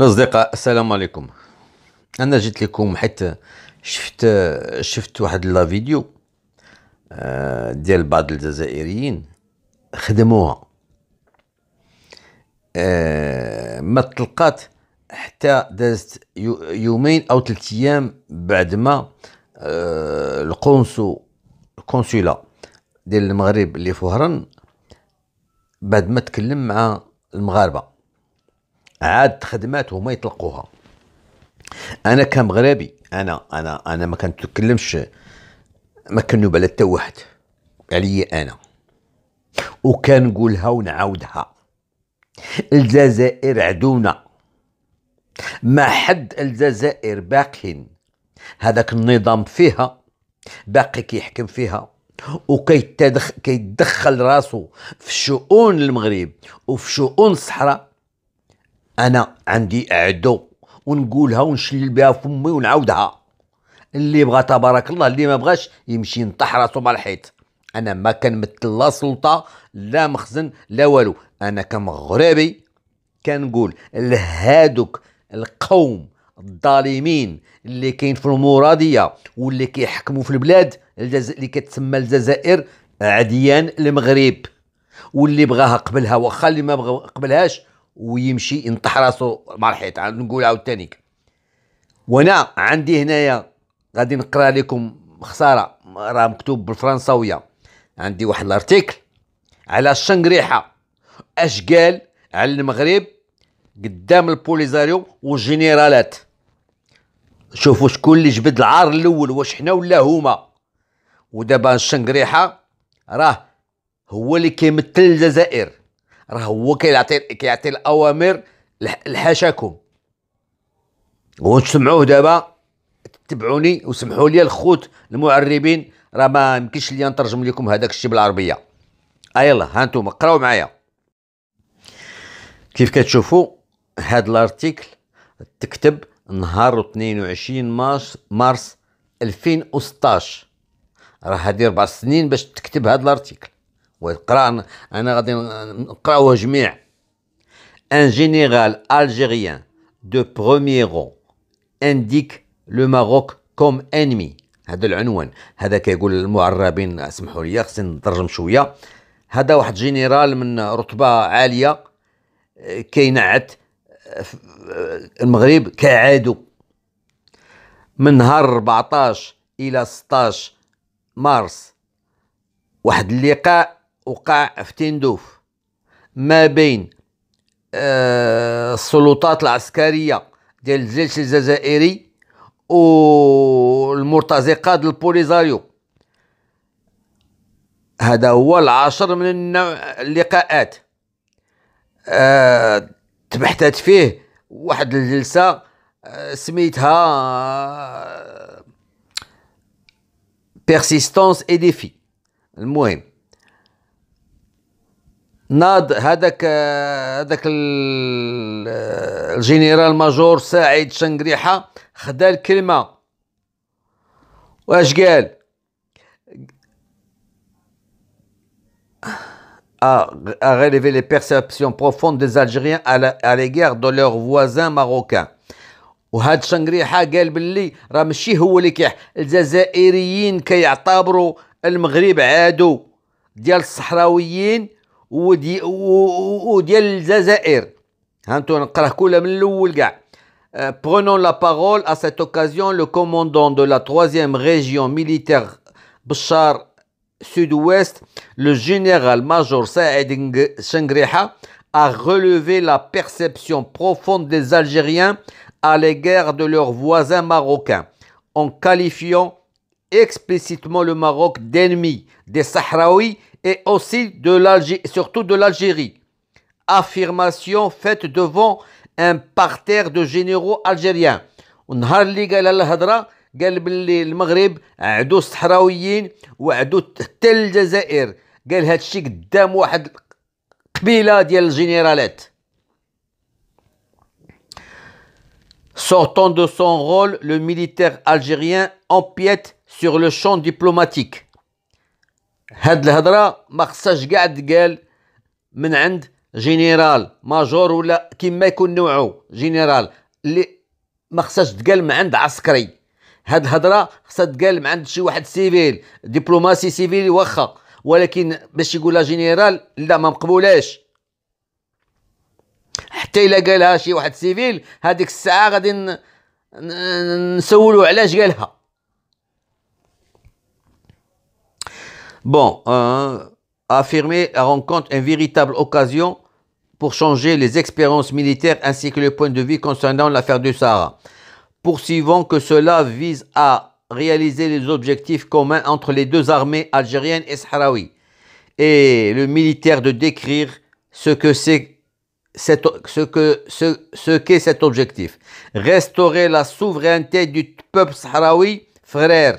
الاصدقاء السلام عليكم انا جيت لكم حيت شفت شفت واحد لا فيديو آه، ديال بعض الجزائريين خدموها آه، ما تلقات حتى دازت يومين او ثلاث ايام بعد ما آه، القنصو الكونسولا ديال المغرب اللي في وهران بعد ما تكلم مع المغاربه عاد خدمات هما يطلقوها انا كمغربي انا انا انا ما كنتكلمش ما كنوب على حتى واحد عليا انا وكنقولها ونعاودها الجزائر عدونا ما حد الجزائر باقين هذاك النظام فيها باقي كيحكم فيها وكيتدخل راسو في شؤون المغرب وفي شؤون الصحراء انا عندي عدو ونقولها ونشلل بها فمي ونعاودها اللي بغى تبارك الله اللي ما بغاش يمشي ينطح راسو بالحيط الحيط انا ما كنمثل لا سلطه لا مخزن لا والو انا كمغربي كنقول لهادوك القوم الظالمين اللي كاين في المراديه واللي كيحكموا في البلاد الجز... اللي كتسمى الجزائر عديان المغرب واللي بغاها قبلها واخا اللي ما قبلهاش ويمشي ينطح راسو مع الحيط نقول عاوتاني وانا عندي هنايا غادي نقرا لكم خساره راه مكتوب بالفرنساويه عندي واحد الارتيكل على الشنقريحه اش قال على المغرب قدام البوليزاريو والجنرالات شوفوا شكون اللي جبد العار الاول واش حنا ولا هما ودابا الشنقريحه راه هو اللي كيمثل الجزائر راه هو كيعطي كيعطي الاوامر لحاشاكم وتسمعوه دابا تبعوني وسمحوا لي الخوت المعربين راه ما يمكنش لي نترجم لكم هذاك الشيء بالعربيه آه، يلا ها نتوما قراو معايا كيف كتشوفوا هاد الارتيكل تكتب نهار 22 مارس مارس 2016 راه هادي ربع سنين باش تكتب هاد الارتيكل وقرا انا غادي نقراوها جميع ان جينيرال الجيريان دو بروميير rang انديك لو ماروك كوم انمي هذا العنوان هذا كيقول المعربين اسمحوا لي خصني نترجم شويه هذا واحد جينيرال من رتبه عاليه كينعت آه، المغرب كعادو من نهار 14 الى 16 مارس واحد اللقاء وقع في تندوف ما بين آه، السلطات العسكريه ديال الجيش الجزائري والمرتزقه ديال البوليزاريو هذا هو العشر من النوع اللقاءات أه تبحثت فيه واحد الجلسه آه، سميتها بيرسيستونس اي ديفي المهم ناض هذاك هذاك الجنرال ماجور سعيد شنقريحه خدا الكلمه واش قال à, آه، à relever les perceptions profondes des Algériens à l'égard de leurs voisins marocains. وهاد شنقريحة قال باللي راه ماشي هو اللي كيح الجزائريين كيعتبروا المغرب عدو ديال الصحراويين Euh, prenons la parole à cette occasion le commandant de la troisième région militaire Bachar Sud-Ouest, le général-major Saïd Shengriha, a relevé la perception profonde des Algériens à l'égard de leurs voisins marocains en qualifiant explicitement le Maroc d'ennemis des Sahraouis et aussi de l'Algérie, surtout de l'Algérie. Affirmation faite devant un parterre de généraux algériens. ونهار قال باللي المغرب عدو الصحراويين وعدو الجزائر قال قدام واحد ديال الجنرالات Sortant de son rôle, le militaire algérien empiète سور لو شون ديبلوماتيك هاد الهضره ما خصهاش كاع تقال من عند جينيرال ماجور ولا كيما يكون نوعو جينيرال اللي ما خصهاش تقال من عند عسكري هاد الهضره خصها تقال من عند شي واحد سيفيل دبلوماسي سيفيل واخا ولكن باش يقولها جينيرال لا ما مقبولاش حتى الا قالها شي واحد سيفيل هذيك الساعه غادي نسولو علاش قالها Bon, euh, affirmer la rencontre une véritable occasion pour changer les expériences militaires ainsi que le point de vue concernant l'affaire du Sahara. Poursuivons que cela vise à réaliser les objectifs communs entre les deux armées algériennes et sahraoui. et le militaire de décrire ce que c'est ce que ce, ce qu'est cet objectif. Restaurer la souveraineté du peuple sahraoui, frère,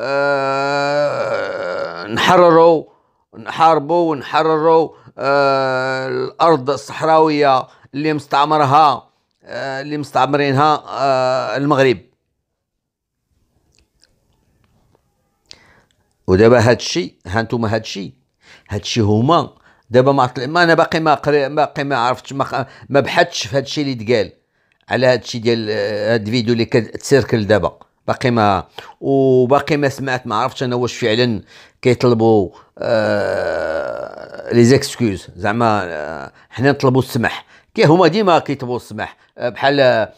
آه، نحرروا نحاربوا ونحرروا آه، الارض الصحراويه اللي مستعمرها آه، اللي مستعمرينها المغرب ودابا هاد الشيء هانتوما هاد الشيء هاد الشيء هما دابا ما ما انا باقي ما قري باقي ما عرفتش ما, ما بحثتش في هاد الشيء اللي تقال على هاد الشيء ديال هاد الفيديو اللي كتسيركل دابا باقي ما وباقي ما سمعت ما عرفتش انا واش فعلا كيطلبوا آه لي زيكسكوز زعما آه حنا نطلبوا السمح كي هما ديما كيطلبوا السمح آه، بحال آه،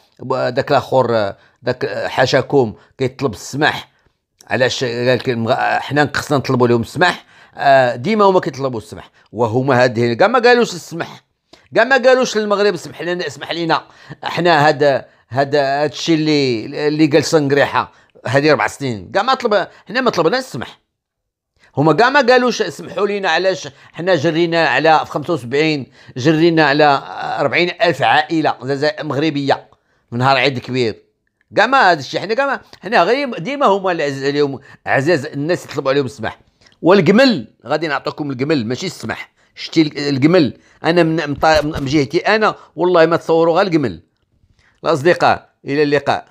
داك الاخر آه، داك حاشاكم كيطلب السماح علاش قال حنا خصنا نطلبوا لهم السماح آه ديما هما كيطلبوا السماح وهما هذه كاع ما قالوش السمح كاع ما قالوش للمغرب اسمح لنا اسمح لنا احنا هذا هذا الشيء اللي اللي قال سنقريحه هذه اربع سنين كاع ما طلب احنا ما طلبناش السمح هما كاع ما قالوش اسمحوا لينا علاش حنا جرينا على في 75 جرينا على 40 الف عائله مغربيه من نهار عيد كبير كاع ما هذا الشيء حنا كاع ما حنا غير ديما هما اللي عزيز عليهم عزاز الناس يطلبوا عليهم السمح والجمل غادي نعطيكم الجمل ماشي السمح شتي القمل انا من, من جهتي انا والله ما تصوروا غير القمل الاصدقاء الى اللقاء